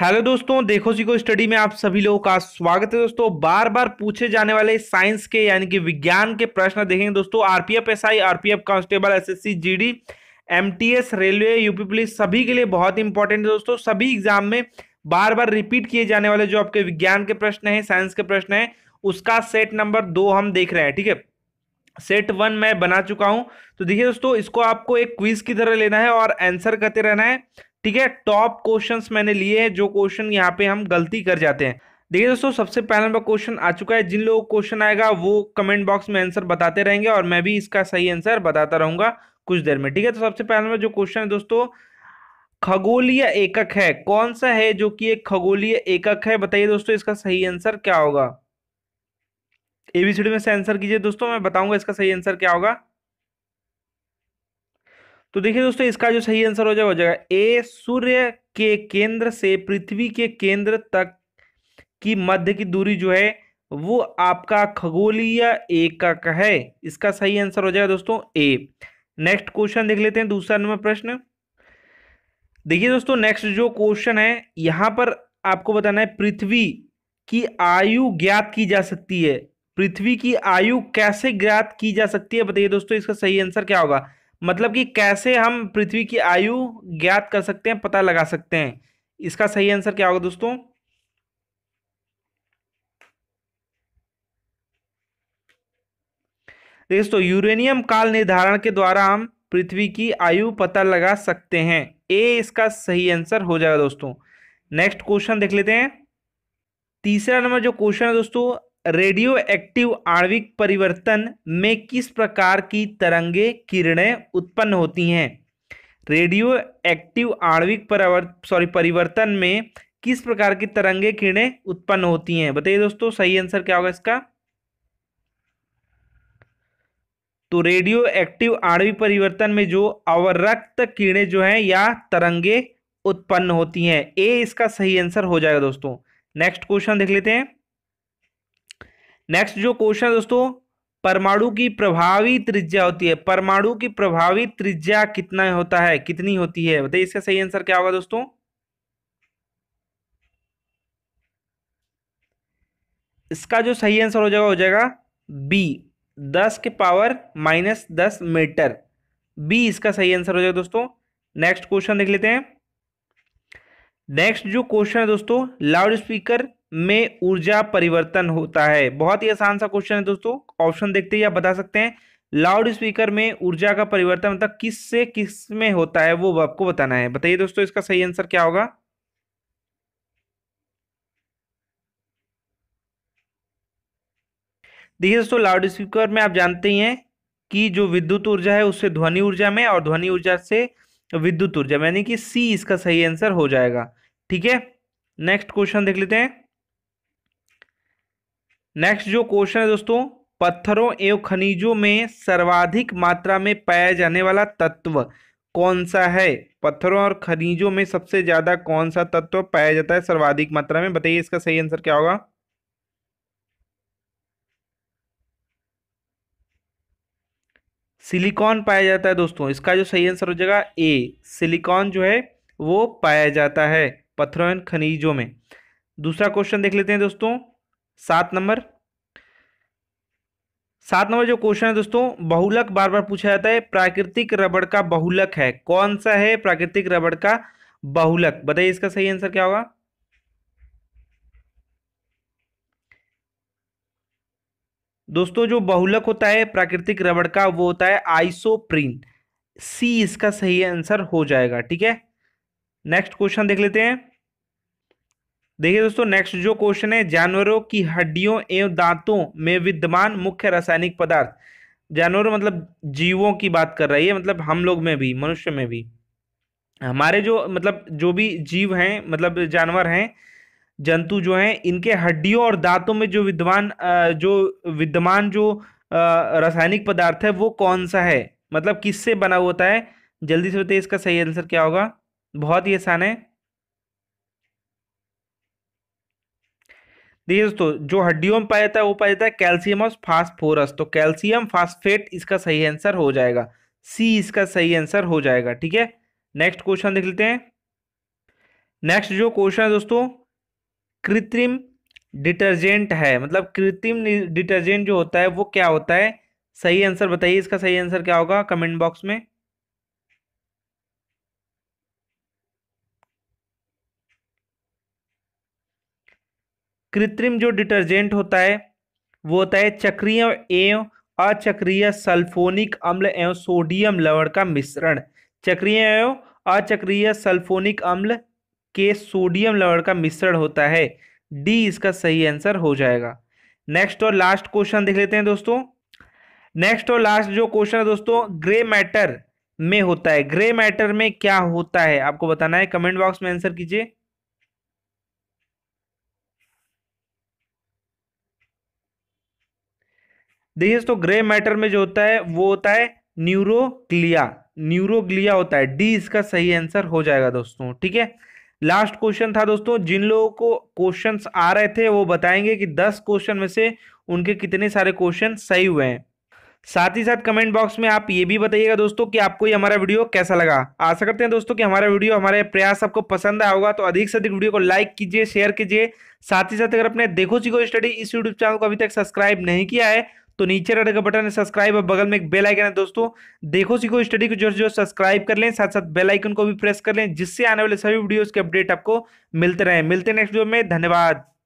hello दोस्तों देखो सीखो स्टडी में आप सभी लोगों का स्वागत है दोस्तों बार बार पूछे जाने वाले साइंस के यानी कि विज्ञान के प्रश्न देखेंगे दोस्तों RPF SI RPF constable SSC GD MTS railway UP police सभी के लिए बहुत इंपॉर्टेंट है दोस्तों सभी एग्जाम में बार बार रिपीट किए जाने वाले जो आपके विज्ञान के प्रश्न है साइंस के प्रश्न है उसका सेट नंबर दो हम देख रहे हैं ठीक है सेट वन मैं बना चुका हूं तो देखिए दोस्तों इसको आपको एक क्विज की तरह लेना है और आंसर करते रहना है ठीक है टॉप क्वेश्चंस मैंने लिए हैं जो क्वेश्चन यहाँ पे हम गलती कर जाते हैं देखिए दोस्तों सबसे पहले नंबर क्वेश्चन आ चुका है जिन लोगों को क्वेश्चन आएगा वो कमेंट बॉक्स में आंसर बताते रहेंगे और मैं भी इसका सही आंसर बताता रहूंगा कुछ देर में ठीक है तो सबसे पहले नंबर जो क्वेश्चन है दोस्तों खगोलीय एकक है कौन सा है जो कि एक खगोलीय एकक है बताइए दोस्तों इसका सही आंसर क्या होगा एबीसीडी में से आंसर कीजिए दोस्तों मैं बताऊंगा इसका सही आंसर क्या होगा तो देखिए दोस्तों इसका जो सही आंसर हो जाएगा हो जाएगा ए सूर्य के केंद्र से पृथ्वी के केंद्र तक की मध्य की दूरी जो है वो आपका खगोलीय एकक है इसका सही आंसर हो जाएगा दोस्तों ए नेक्स्ट क्वेश्चन देख लेते हैं दूसरा नंबर प्रश्न देखिए दोस्तों नेक्स्ट जो क्वेश्चन है यहां पर आपको बताना है पृथ्वी की आयु ज्ञात की जा सकती है पृथ्वी की आयु कैसे ज्ञात की जा सकती है बताइए दोस्तों इसका सही आंसर क्या होगा मतलब कि कैसे हम पृथ्वी की आयु ज्ञात कर सकते हैं पता लगा सकते हैं इसका सही आंसर क्या होगा दोस्तों दोस्तों यूरेनियम काल निर्धारण के द्वारा हम पृथ्वी की आयु पता लगा सकते हैं ए इसका सही आंसर हो जाएगा दोस्तों नेक्स्ट क्वेश्चन देख लेते हैं तीसरा नंबर जो क्वेश्चन है दोस्तों रेडियो एक्टिव आणविक परिवर्तन में किस प्रकार की तरंगे किरणें उत्पन्न होती हैं रेडियो एक्टिव आणविक सॉरी परिवर्तन में किस प्रकार की तरंगे किरणें उत्पन्न होती हैं बताइए दोस्तों सही आंसर क्या होगा इसका तो रेडियो एक्टिव आणविक परिवर्तन में जो अवरक्त किरणें जो हैं या तरंगे उत्पन्न होती हैं ए इसका सही आंसर हो जाएगा दोस्तों नेक्स्ट क्वेश्चन देख लेते हैं नेक्स्ट जो क्वेश्चन है दोस्तों परमाणु की प्रभावी त्रिज्या होती है परमाणु की प्रभावी त्रिज्या कितना होता है कितनी होती है बताइए इसका सही आंसर क्या होगा दोस्तों इसका जो सही आंसर हो जाएगा हो जाएगा बी दस के पावर माइनस दस मीटर बी इसका सही आंसर हो जाएगा दोस्तों नेक्स्ट क्वेश्चन देख लेते हैं नेक्स्ट जो क्वेश्चन है दोस्तों लाउड स्पीकर में ऊर्जा परिवर्तन होता है बहुत ही आसान सा क्वेश्चन है दोस्तों ऑप्शन देखते ही आप बता सकते हैं लाउड स्पीकर में ऊर्जा का परिवर्तन मतलब किस से किस में होता है वो आपको बताना है बताइए दोस्तों इसका सही आंसर क्या होगा देखिए दोस्तों लाउड स्पीकर में आप जानते ही हैं कि जो विद्युत ऊर्जा है उससे ध्वनि ऊर्जा में और ध्वनि ऊर्जा से विद्युत ऊर्जा यानी कि सी इसका सही आंसर हो जाएगा ठीक है नेक्स्ट क्वेश्चन देख लेते हैं नेक्स्ट जो क्वेश्चन है दोस्तों पत्थरों एवं खनिजों में सर्वाधिक मात्रा में पाया जाने वाला तत्व कौन सा है पत्थरों और खनिजों में सबसे ज्यादा कौन सा तत्व पाया जाता है सर्वाधिक मात्रा में बताइए इसका सही आंसर क्या होगा सिलिकॉन पाया जाता है दोस्तों इसका जो सही आंसर हो जाएगा ए सिलिकॉन जो है वो पाया जाता है पत्थरों एवं खनिजों में दूसरा क्वेश्चन देख लेते हैं दोस्तों सात नंबर सात नंबर जो क्वेश्चन है दोस्तों बहुलक बार बार पूछा जाता है प्राकृतिक रबड़ का बहुलक है कौन सा है प्राकृतिक रबड़ का बहुलक बताइए इसका सही आंसर क्या होगा दोस्तों जो बहुलक होता है प्राकृतिक रबड़ का वो होता है आइसोप्रीन सी इसका सही आंसर हो जाएगा ठीक है नेक्स्ट क्वेश्चन देख लेते हैं देखिए दोस्तों नेक्स्ट जो क्वेश्चन है जानवरों की हड्डियों एवं दांतों में विद्यमान मुख्य रासायनिक पदार्थ जानवरों मतलब जीवों की बात कर रही है मतलब हम लोग में भी मनुष्य में भी हमारे जो मतलब जो भी जीव हैं मतलब जानवर हैं जंतु जो हैं इनके हड्डियों और दांतों में जो विद्वान जो विद्यमान जो रासायनिक पदार्थ है वो कौन सा है मतलब किससे बना होता है जल्दी से बताइए इसका सही आंसर क्या होगा बहुत ही आसान है देखिए दोस्तों जो हड्डियों में पाया जाता है वो पाया जाता है कैल्शियम और फास्फोरस तो कैल्शियम फास्फेट इसका सही आंसर हो जाएगा सी इसका सही आंसर हो जाएगा ठीक है नेक्स्ट क्वेश्चन देख लेते हैं नेक्स्ट जो क्वेश्चन है दोस्तों कृत्रिम डिटर्जेंट है मतलब कृत्रिम डिटर्जेंट जो होता है वो क्या होता है सही आंसर बताइए इसका सही आंसर क्या होगा कमेंट बॉक्स में कृत्रिम जो डिटर्जेंट होता है वो होता है चक्रीय एवं अचक्रिय सल्फोनिक अम्ल एवं सोडियम लवण का मिश्रण चक्रीय एवं अचक्रिय सल्फोनिक अम्ल के सोडियम लवण का मिश्रण होता है डी इसका सही आंसर हो जाएगा नेक्स्ट और लास्ट क्वेश्चन देख लेते हैं दोस्तों नेक्स्ट और लास्ट जो क्वेश्चन है दोस्तों ग्रे मैटर में होता है ग्रे मैटर में क्या होता है आपको बताना है कमेंट बॉक्स में आंसर कीजिए देखिए तो ग्रे मैटर में जो होता है वो होता है न्यूरोग्लिया न्यूरोग्लिया होता है डी इसका सही आंसर हो जाएगा दोस्तों ठीक है लास्ट क्वेश्चन था दोस्तों जिन लोगों को क्वेश्चंस आ रहे थे वो बताएंगे कि दस क्वेश्चन में से उनके कितने सारे क्वेश्चन सही हुए हैं साथ ही साथ कमेंट बॉक्स में आप ये भी बताइएगा दोस्तों कि आपको ये हमारा वीडियो कैसा लगा आशा करते हैं दोस्तों कि हमारा वीडियो हमारे प्रयास आपको पसंद आया होगा तो अधिक से अधिक वीडियो को लाइक कीजिए शेयर कीजिए साथ ही साथ अगर अपने देखो सीखो स्टडी इस यूट्यूब चैनल को अभी तक सब्सक्राइब नहीं किया है तो नीचे रेड का बटन है सब्सक्राइब और बगल में एक बेल आइकन है दोस्तों देखो सीखो स्टडी को जो जो सब्सक्राइब कर लें साथ साथ बेल आइकन को भी प्रेस कर लें जिससे आने वाले सभी वीडियोस के अपडेट आपको मिलते रहे मिलते नेक्स्ट वीडियो में धन्यवाद